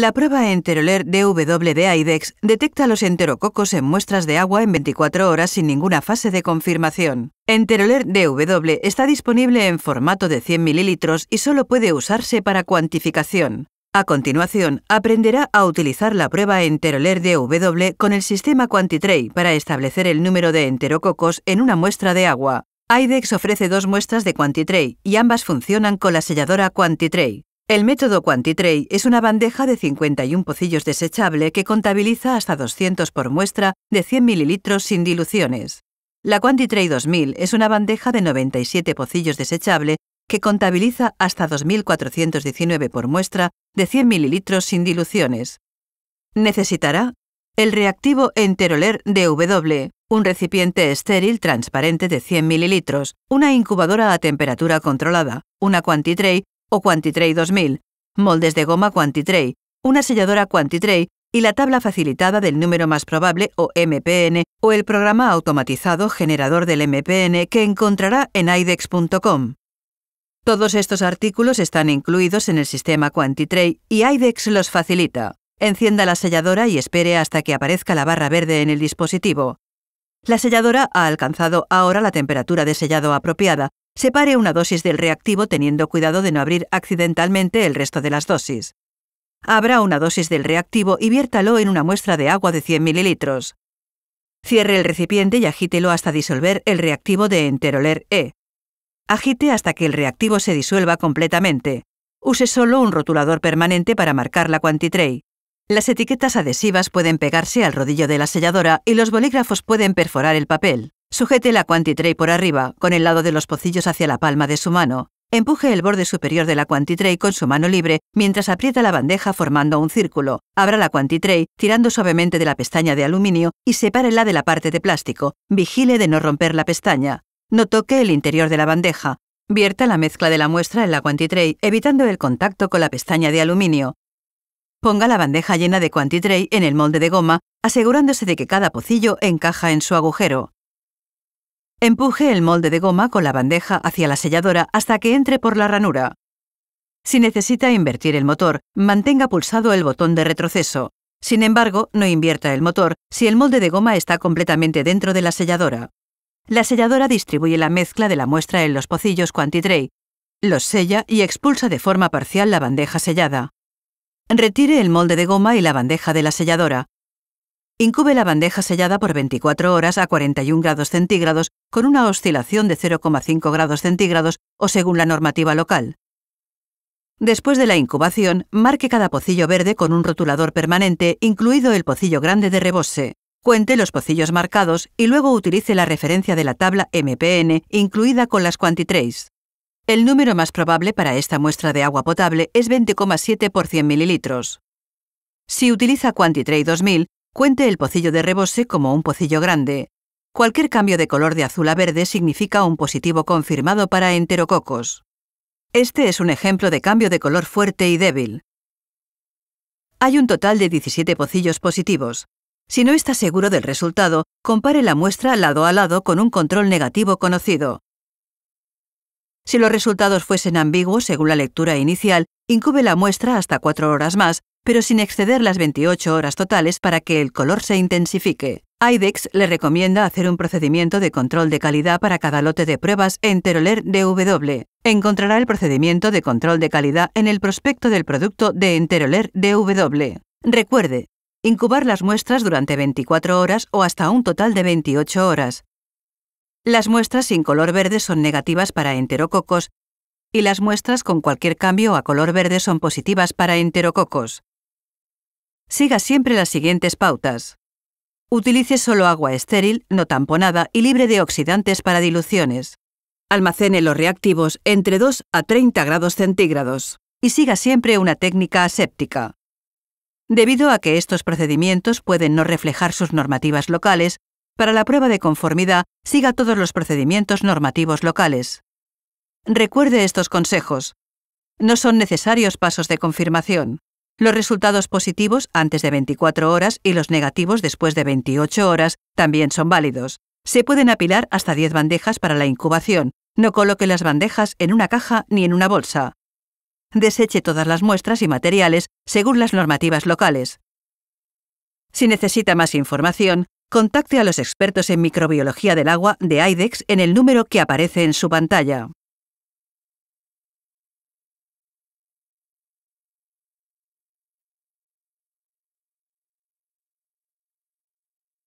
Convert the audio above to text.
La prueba Enteroler DW de IDEX detecta los enterococos en muestras de agua en 24 horas sin ninguna fase de confirmación. Enteroler DW está disponible en formato de 100 ml y solo puede usarse para cuantificación. A continuación, aprenderá a utilizar la prueba Enteroler DW con el sistema Quantitray para establecer el número de enterococos en una muestra de agua. IDEX ofrece dos muestras de Quantitray y ambas funcionan con la selladora Quantitray. El método Quantitray es una bandeja de 51 pocillos desechable que contabiliza hasta 200 por muestra de 100 mililitros sin diluciones. La Quantitray 2000 es una bandeja de 97 pocillos desechable que contabiliza hasta 2419 por muestra de 100 mililitros sin diluciones. Necesitará el reactivo Enteroler DW, un recipiente estéril transparente de 100 mililitros, una incubadora a temperatura controlada, una Quantitray o Quantitray 2000, moldes de goma Quantitray, una selladora Quantitray y la tabla facilitada del número más probable o MPN o el programa automatizado generador del MPN que encontrará en IDEX.com. Todos estos artículos están incluidos en el sistema Quantitray y IDEX los facilita. Encienda la selladora y espere hasta que aparezca la barra verde en el dispositivo. La selladora ha alcanzado ahora la temperatura de sellado apropiada separe una dosis del reactivo teniendo cuidado de no abrir accidentalmente el resto de las dosis. Abra una dosis del reactivo y viértalo en una muestra de agua de 100 mililitros. Cierre el recipiente y agítelo hasta disolver el reactivo de Enteroler E. Agite hasta que el reactivo se disuelva completamente. Use solo un rotulador permanente para marcar la cuantitray. Las etiquetas adhesivas pueden pegarse al rodillo de la selladora y los bolígrafos pueden perforar el papel. Sujete la quantitray por arriba, con el lado de los pocillos hacia la palma de su mano. Empuje el borde superior de la quantitray con su mano libre mientras aprieta la bandeja formando un círculo. Abra la quantitray tirando suavemente de la pestaña de aluminio y sepárela de la parte de plástico. Vigile de no romper la pestaña. No toque el interior de la bandeja. Vierta la mezcla de la muestra en la quantitray evitando el contacto con la pestaña de aluminio. Ponga la bandeja llena de quantitray en el molde de goma, asegurándose de que cada pocillo encaja en su agujero. Empuje el molde de goma con la bandeja hacia la selladora hasta que entre por la ranura. Si necesita invertir el motor, mantenga pulsado el botón de retroceso. Sin embargo, no invierta el motor si el molde de goma está completamente dentro de la selladora. La selladora distribuye la mezcla de la muestra en los pocillos Quantitray, los sella y expulsa de forma parcial la bandeja sellada. Retire el molde de goma y la bandeja de la selladora. Incube la bandeja sellada por 24 horas a 41 grados centígrados con una oscilación de 0,5 grados centígrados o según la normativa local. Después de la incubación, marque cada pocillo verde con un rotulador permanente, incluido el pocillo grande de rebose. Cuente los pocillos marcados y luego utilice la referencia de la tabla MPN incluida con las quantitrays. El número más probable para esta muestra de agua potable es 20,7 por 100 mililitros. Si utiliza Quantitray 2000, Cuente el pocillo de rebose como un pocillo grande. Cualquier cambio de color de azul a verde significa un positivo confirmado para enterococos. Este es un ejemplo de cambio de color fuerte y débil. Hay un total de 17 pocillos positivos. Si no está seguro del resultado, compare la muestra lado a lado con un control negativo conocido. Si los resultados fuesen ambiguos según la lectura inicial, incube la muestra hasta cuatro horas más pero sin exceder las 28 horas totales para que el color se intensifique. IDEX le recomienda hacer un procedimiento de control de calidad para cada lote de pruebas Enteroler DW. Encontrará el procedimiento de control de calidad en el prospecto del producto de Enteroler DW. Recuerde, incubar las muestras durante 24 horas o hasta un total de 28 horas. Las muestras sin color verde son negativas para enterococos y las muestras con cualquier cambio a color verde son positivas para enterococos. Siga siempre las siguientes pautas. Utilice solo agua estéril, no tamponada y libre de oxidantes para diluciones. Almacene los reactivos entre 2 a 30 grados centígrados y siga siempre una técnica aséptica. Debido a que estos procedimientos pueden no reflejar sus normativas locales, para la prueba de conformidad siga todos los procedimientos normativos locales. Recuerde estos consejos. No son necesarios pasos de confirmación. Los resultados positivos antes de 24 horas y los negativos después de 28 horas también son válidos. Se pueden apilar hasta 10 bandejas para la incubación. No coloque las bandejas en una caja ni en una bolsa. Deseche todas las muestras y materiales según las normativas locales. Si necesita más información, contacte a los expertos en microbiología del agua de IDEX en el número que aparece en su pantalla.